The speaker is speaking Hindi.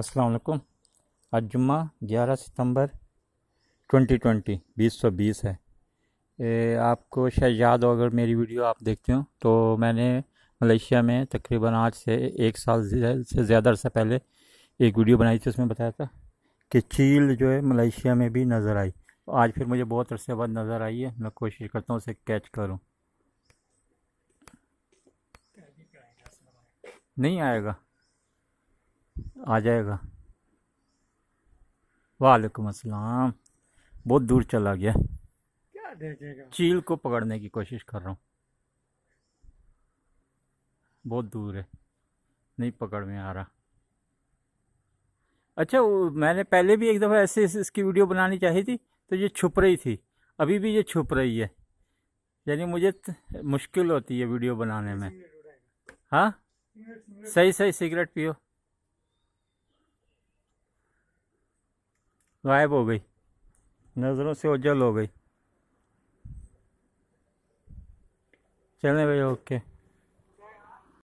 अस्सलाम वालेकुम आज जुम्मा 11 सितंबर 2020 2020 है ए, आपको शायद याद हो अगर मेरी वीडियो आप देखते हो तो मैंने मलेशिया में तकरीबन आज से एक साल से ज़्यादा अरसा पहले एक वीडियो बनाई थी उसमें बताया था कि चील जो है मलेशिया में भी नज़र आई आज फिर मुझे बहुत अरसे बाद नज़र आई है मैं कोशिश करता हूँ उसे कैच करूँ नहीं आएगा आ जाएगा वालेकुम अस्सलाम बहुत दूर चला गया क्या देखेगा चील को पकड़ने की कोशिश कर रहा हूँ बहुत दूर है नहीं पकड़ में आ रहा अच्छा मैंने पहले भी एक दफ़ा ऐसे इसकी वीडियो बनानी चाहिए थी तो ये छुप रही थी अभी भी ये छुप रही है यानी मुझे मुश्किल होती है वीडियो बनाने में हाँ सही सही सिगरेट पियो गायब हो गई नज़रों से उज्जवल हो गई चलें भाई ओके